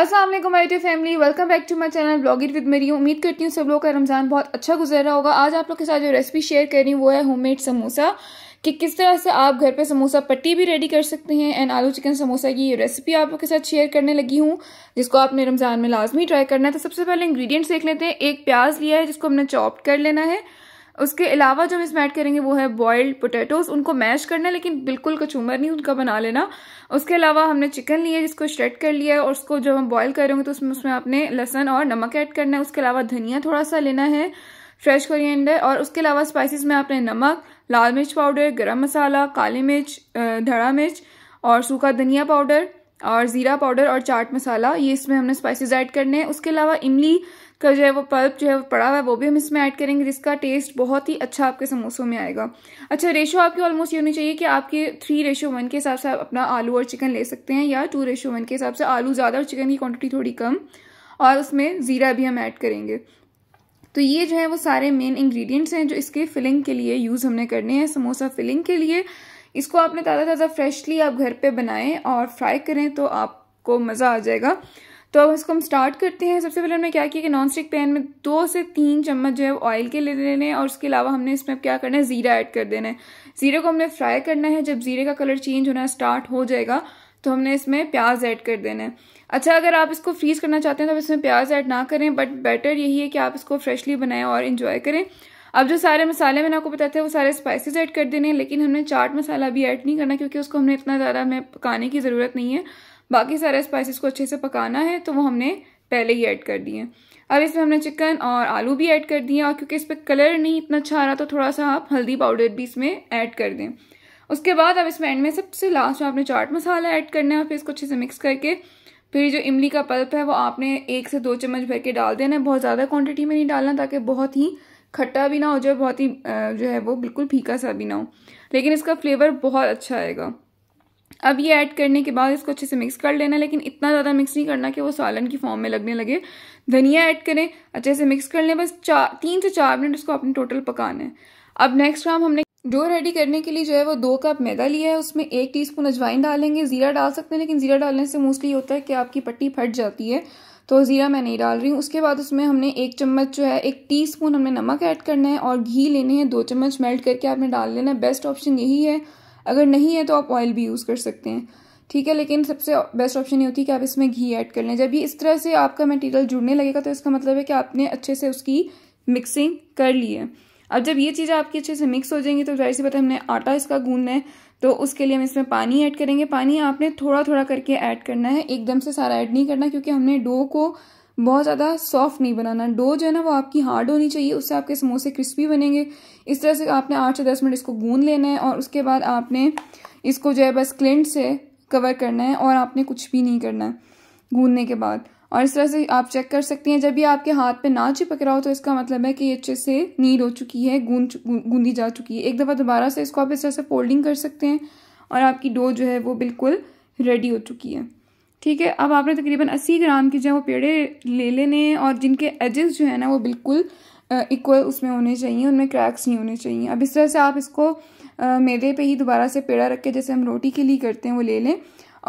Aslam I T family welcome back to my channel blog it with मेरी उम्मीद करती हूँ सब लोग का रमज़ान बहुत अच्छा गुजर रहा होगा आज आप लोग के साथ जो रेसिपी शेयर कर रही हूँ वो है होममेड समोसा कि किस तरह से आप घर पे समोसा पट्टी भी रेडी कर सकते हैं एंड आलू चिकन समोसा की ये रेसिपी आप लोग के साथ शेयर करने लगी हूँ जिसको आपने रमज़ान में लाजमी ट्राई करना है तो सबसे पहले इंग्रीडियंट्स देख लेते हैं एक प्याज लिया है जिसको हमने चॉप कर लेना है उसके अलावा जो हम इसमें ऐड करेंगे वो है बॉयल्ड पोटैटोज उनको मैश करना है लेकिन बिल्कुल कचूमर नहीं उनका बना लेना उसके अलावा हमने चिकन लिया जिसको श्रेड कर लिया है और उसको जब हम बॉयल करेंगे तो उसमें उसमें आपने लहसन और नमक ऐड करना है उसके अलावा धनिया थोड़ा सा लेना है फ्रेश कोरिएंडर और उसके अलावा स्पाइसिस में आपने नमक लाल मिर्च पाउडर गर्म मसाला काली मिर्च धड़ा मिर्च और सूखा धनिया पाउडर और ज़ीरा पाउडर और चाट मसाला ये इसमें हमने स्पाइसेस ऐड करने हैं उसके अलावा इमली का जो है वो पल्प जो है वो पड़ा हुआ है वो भी हम इसमें ऐड करेंगे जिसका टेस्ट बहुत ही अच्छा आपके समोसों में आएगा अच्छा रेशो आपकी ऑलमोस्ट ये होनी चाहिए कि आपके थ्री रेशो वन के हिसाब से आप अपना आलू और चिकन ले सकते हैं या टू रेशो वन के हिसाब से आलू ज़्यादा और चिकन की क्वान्टिटी थोड़ी कम और उसमें ज़ीरा भी हम ऐड करेंगे तो ये जो है वो सारे मेन इंग्रेडिएंट्स हैं जो इसके फिलिंग के लिए यूज़ हमने करने हैं समोसा फिलिंग के लिए इसको आपने ताज़ा ताज़ा फ्रेशली आप घर पे बनाएं और फ्राई करें तो आपको मज़ा आ जाएगा तो अब इसको हम स्टार्ट करते हैं सबसे पहले हमने क्या किया कि नॉन स्टिक पैन में दो से तीन चम्मच जो है ऑयल के ले लेने हैं और उसके अलावा हमने इसमें क्या करना है ज़ीरा ऐड कर देना है ज़ीरे को हमने फ्राई करना है जब ज़ीरे का कलर चेंज होना स्टार्ट हो जाएगा तो हमने इसमें प्याज ऐड कर देना है अच्छा अगर आप इसको फ्रीज़ करना चाहते हैं तो इसमें प्याज ऐड ना करें बट बेटर यही है कि आप इसको फ्रेशली बनाएं और इन्जॉय करें अब जो सारे मसाले मैंने आपको बताते हैं वो सारे स्पाइसेस ऐड कर देने हैं लेकिन हमने चाट मसाला भी ऐड नहीं करना क्योंकि उसको हमने इतना ज़्यादा हमें पकाने की ज़रूरत नहीं है बाकी सारे स्पाइसेस को अच्छे से पकाना है तो वो हमने पहले ही ऐड कर दिए अब इसमें हमने चिकन और आलू भी ऐड कर दिए और क्योंकि इस पर कलर नहीं इतना अच्छा आ रहा तो थोड़ा सा आप हल्दी पाउडर भी इसमें ऐड कर दें उसके बाद अब इसमें एंड में सबसे लास्ट में आपने चाट मसाला ऐड करना है और फिर इसको अच्छे से मिक्स करके फिर जो इमली का पल्प है वो आपने एक से दो चम्मच भर के डाल देना है बहुत ज़्यादा क्वांटिटी में नहीं डालना ताकि बहुत ही खट्टा भी ना हो जाए बहुत ही जो है वो बिल्कुल फीका सा भी ना हो लेकिन इसका फ्लेवर बहुत अच्छा आएगा अब ये ऐड करने के बाद इसको अच्छे से मिक्स कर लेना लेकिन इतना ज़्यादा मिक्स नहीं करना कि वो सालन की फॉर्म में लगने लगे धनिया ऐड करें अच्छे से मिक्स कर लें बस चार तीन से चार मिनट इसको अपने टोटल पकाना है अब नेक्स्ट काम हमने डो रेडी करने के लिए जो है वो दो कप मैदा लिया है उसमें एक स्पून अजवाइन डालेंगे ज़ीरा डाल सकते हैं लेकिन ज़ीरा डालने से मोस्टली होता है कि आपकी पट्टी फट जाती है तो ज़ीरा मैं नहीं डाल रही हूँ उसके बाद उसमें हमने एक चम्मच जो है एक टीस्पून हमने नमक ऐड करना है और घी लेने हैं दो चम्मच मेल्ट करके आपने डाल लेना है बेस्ट ऑप्शन यही है अगर नहीं है तो आप ऑयल भी यूज़ कर सकते हैं ठीक है लेकिन सबसे बेस्ट ऑप्शन ये होती है कि आप इसमें घी ऐड कर लें जब भी इस तरह से आपका मटेरियल जुड़ने लगेगा तो इसका मतलब है कि आपने अच्छे से उसकी मिक्सिंग कर ली है अब जब ये चीज़ें आपकी अच्छे से मिक्स हो जाएंगी तो जाहिर सी बात है हमने आटा इसका गूंदना है तो उसके लिए हम इसमें पानी ऐड करेंगे पानी आपने थोड़ा थोड़ा करके ऐड करना है एकदम से सारा ऐड नहीं करना क्योंकि हमने डो को बहुत ज़्यादा सॉफ्ट नहीं बनाना डो जो है ना वो आपकी हार्ड होनी चाहिए उससे आपके समोसे क्रिस्पी बनेंगे इस तरह से आपने आठ से दस मिनट इसको गून लेना है और उसके बाद आपने इसको जो है बस क्लेंट से कवर करना है और आपने कुछ भी नहीं करना है गूंदने के बाद और इस तरह से आप चेक कर सकती हैं जब ये आपके हाथ पे ना चिपक रहा हो तो इसका मतलब है कि ये अच्छे से नीड हो चुकी है गूंद गूंदी जा चुकी है एक दफ़ा दोबारा से इसको आप इस तरह से फोल्डिंग कर सकते हैं और आपकी डो जो है वो बिल्कुल रेडी हो चुकी है ठीक है अब आपने तकरीबन अस्सी ग्राम की जो है वो पेड़े ले लेने हैं और जिनके एजेस जो है ना वो बिल्कुल इक्वल उसमें होने चाहिए उनमें क्रैक्स नहीं होने चाहिए अब इस तरह से आप इसको मैदे पे ही दोबारा से पेड़ा रख के जैसे हम रोटी के लिए करते हैं वो ले लें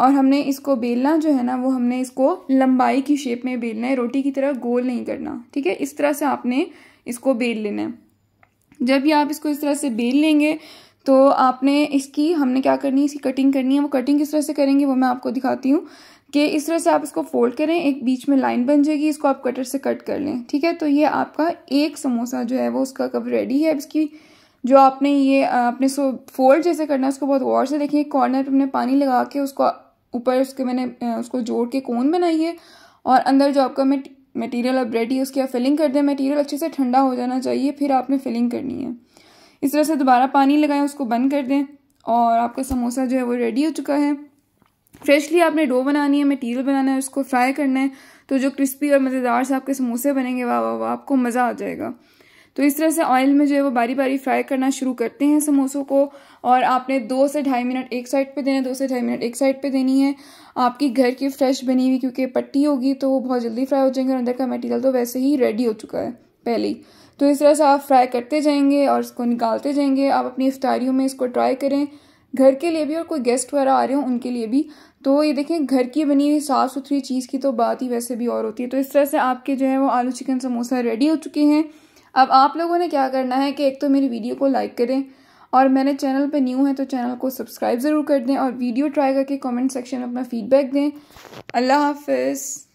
और हमने इसको बेलना जो है ना वो हमने इसको लंबाई की शेप में बेलना है रोटी की तरह गोल नहीं करना ठीक है इस तरह से आपने इसको बेल लेना है जब ये आप इसको इस तरह से बेल लेंगे तो आपने इसकी हमने क्या करनी है इसकी कटिंग करनी है वो कटिंग किस तरह से करेंगे वो मैं आपको दिखाती हूँ कि इस तरह से आप इसको फोल्ड करें एक बीच में लाइन बन जाएगी इसको आप कटर से कट कर लें ठीक है तो ये आपका एक समोसा जो है वो उसका कब रेडी है इसकी जो आपने ये आपने सो फोल्ड जैसे करना है उसको बहुत गौर से देखिए कॉर्नर पर हमने पानी लगा के उसको ऊपर उसके मैंने उसको जोड़ के कोन बनाई है और अंदर जो आपका मटीरियल अब रेडी है उसकी आप फिलिंग कर दें मेटीरियल अच्छे से ठंडा हो जाना चाहिए फिर आपने फिलिंग करनी है इस तरह से दोबारा पानी लगाएं उसको बंद कर दें और आपका समोसा जो है वो रेडी हो चुका है फ्रेशली आपने डो बनानी है मटीरियल बनाना है उसको फ्राई करना है तो जो क्रिस्पी और मज़ेदार से आपके समोसे बनेंगे वाह वाह वाह आपको मज़ा आ जाएगा तो इस तरह से ऑयल में जो है वो बारी बारी फ्राई करना शुरू करते हैं समोसों को और आपने दो से ढाई मिनट एक साइड पे देना दो से ढाई मिनट एक साइड पे देनी है आपकी घर की फ्रेश बनी हुई क्योंकि पट्टी होगी तो वो बहुत जल्दी फ्राई हो जाएंगे और अंदर का मटेरियल तो वैसे ही रेडी हो चुका है पहले ही तो इस तरह से आप फ्राई करते जाएंगे और इसको निकालते जाएंगे आप अपनी इफ्तारियों में इसको ट्राई करें घर के लिए भी और कोई गेस्ट वगैरह आ रहे हो उनके लिए भी तो ये देखें घर की बनी हुई साफ़ सुथरी चीज़ की तो बात ही वैसे भी और होती है तो इस तरह से आपके जो है वो आलू चिकन समोसा रेडी हो चुके हैं अब आप लोगों ने क्या करना है कि एक तो मेरी वीडियो को लाइक करें और मैंने चैनल पर न्यू है तो चैनल को सब्सक्राइब ज़रूर कर दें और वीडियो ट्राई करके कमेंट सेक्शन में अपना फ़ीडबैक दें अल्लाह हाफिज़